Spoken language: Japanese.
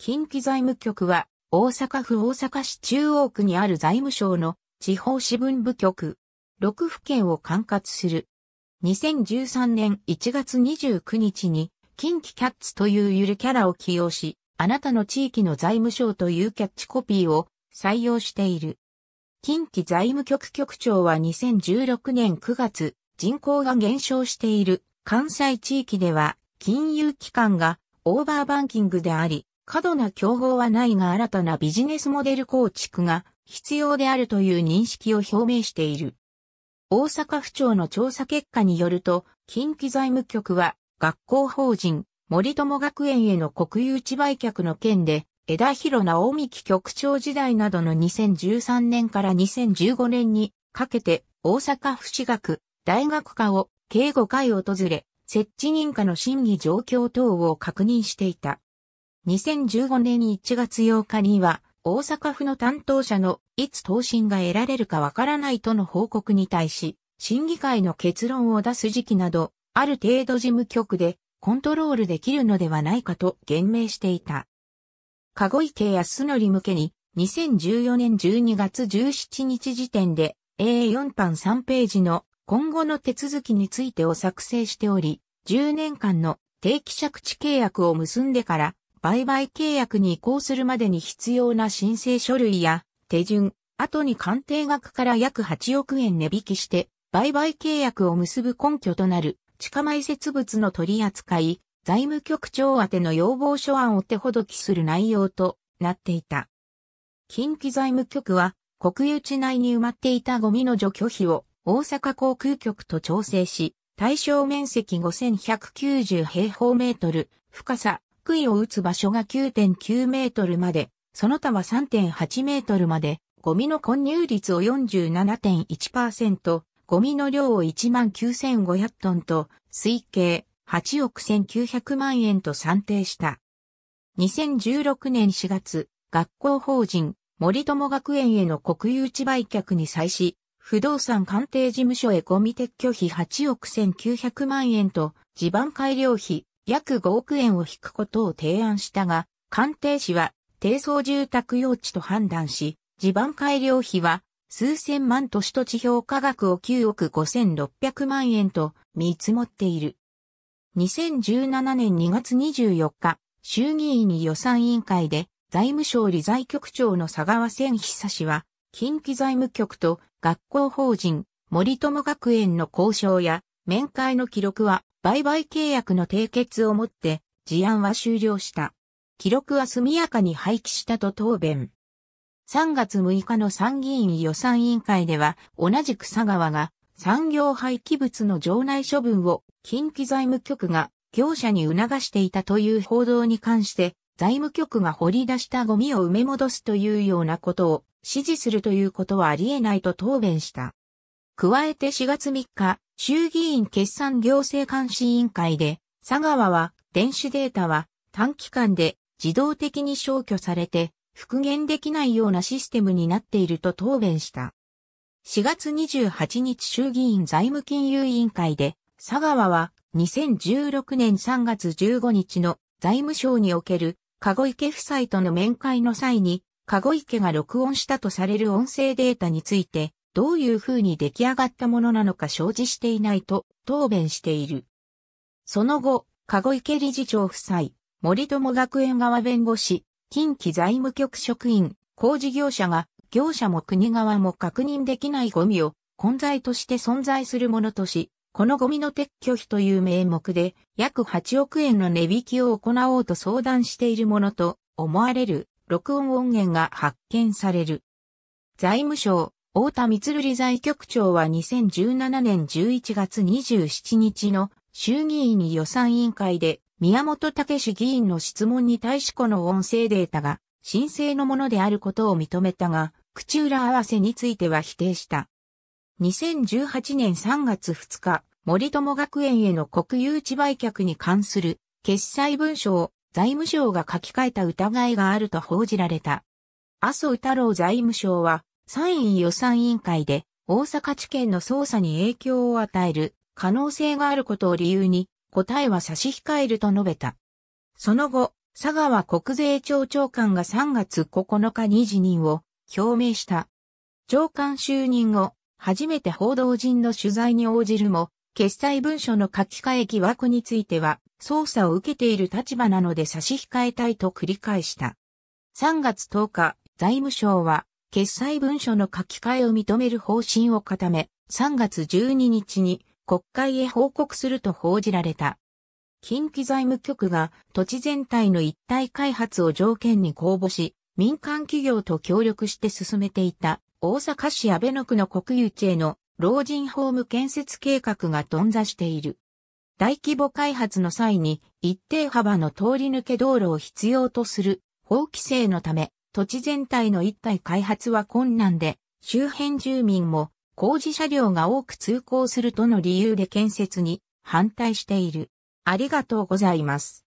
近畿財務局は、大阪府大阪市中央区にある財務省の地方支分部局、6府県を管轄する。2013年1月29日に、近畿キャッツというゆるキャラを起用し、あなたの地域の財務省というキャッチコピーを採用している。近畿財務局局長は2016年9月、人口が減少している関西地域では金融機関がオーバーバンキングであり、過度な競合はないが新たなビジネスモデル構築が必要であるという認識を表明している。大阪府庁の調査結果によると、近畿財務局は学校法人森友学園への国有地売却の件で、枝広直美局長時代などの2013年から2015年にかけて大阪府市学大学科を計5回訪れ、設置認可の審議状況等を確認していた。2015年1月8日には、大阪府の担当者のいつ答申が得られるかわからないとの報告に対し、審議会の結論を出す時期など、ある程度事務局でコントロールできるのではないかと言明していた。籠池康則向けに2014年12月17日時点で A4 版3ページの今後の手続きについてを作成しており、10年間の定期借地契約を結んでから売買契約に移行するまでに必要な申請書類や手順、後に鑑定額から約8億円値引きして、売買契約を結ぶ根拠となる、地下埋設物の取り扱い、財務局長宛ての要望書案を手ほどきする内容となっていた。近畿財務局は、国有地内に埋まっていたゴミの除去費を大阪航空局と調整し、対象面積5190平方メートル、深さ杭を打つ場所が9.9メートルまで、その他は3.8メートルまで、ゴミの混入率を47.1%、ゴミの量を19,500トンと、推計8億1900万円と算定した。2016年4月、学校法人森友学園への国有地売却に際し、不動産鑑定事務所へゴミ撤去費8億1900万円と地盤改良費約5億円を引くことを提案したが、官邸市は低層住宅用地と判断し、地盤改良費は数千万都市土地評価額を9億5600万円と見積もっている。2017年2月24日、衆議院予算委員会で財務省理財局長の佐川千久氏は、近畿財務局と学校法人森友学園の交渉や面会の記録は売買契約の締結をもって事案は終了した。記録は速やかに廃棄したと答弁。3月6日の参議院予算委員会では同じく佐川が産業廃棄物の場内処分を近畿財務局が業者に促していたという報道に関して財務局が掘り出したゴミを埋め戻すというようなことを指示するということはありえないと答弁した。加えて4月3日、衆議院決算行政監視委員会で、佐川は、電子データは短期間で自動的に消去されて復元できないようなシステムになっていると答弁した。4月28日衆議院財務金融委員会で、佐川は2016年3月15日の財務省における籠池夫妻との面会の際に、籠池が録音したとされる音声データについて、どういう風に出来上がったものなのか承知していないと答弁している。その後、籠池理事長夫妻、森友学園側弁護士、近畿財務局職員、工事業者が、業者も国側も確認できないゴミを混在として存在するものとし、このゴミの撤去費という名目で約8億円の値引きを行おうと相談しているものと思われる録音音源が発見される。財務省、太田光理財局長は2017年11月27日の衆議院に予算委員会で宮本武史議員の質問に対しこの音声データが申請のものであることを認めたが、口裏合わせについては否定した。2018年3月2日、森友学園への国有地売却に関する決裁文書を財務省が書き換えた疑いがあると報じられた。麻生太郎財務省は参院予算委員会で大阪地検の捜査に影響を与える可能性があることを理由に答えは差し控えると述べた。その後、佐川国税庁長官が3月9日に辞任を表明した。長官就任後、初めて報道陣の取材に応じるも、決裁文書の書き換え疑惑については、捜査を受けている立場なので差し控えたいと繰り返した。3月10日、財務省は、決裁文書の書き換えを認める方針を固め、3月12日に国会へ報告すると報じられた。近畿財務局が土地全体の一体開発を条件に公募し、民間企業と協力して進めていた大阪市安倍野区の国有地への老人ホーム建設計画が頓挫している。大規模開発の際に一定幅の通り抜け道路を必要とする法規制のため土地全体の一体開発は困難で、周辺住民も工事車両が多く通行するとの理由で建設に反対している。ありがとうございます。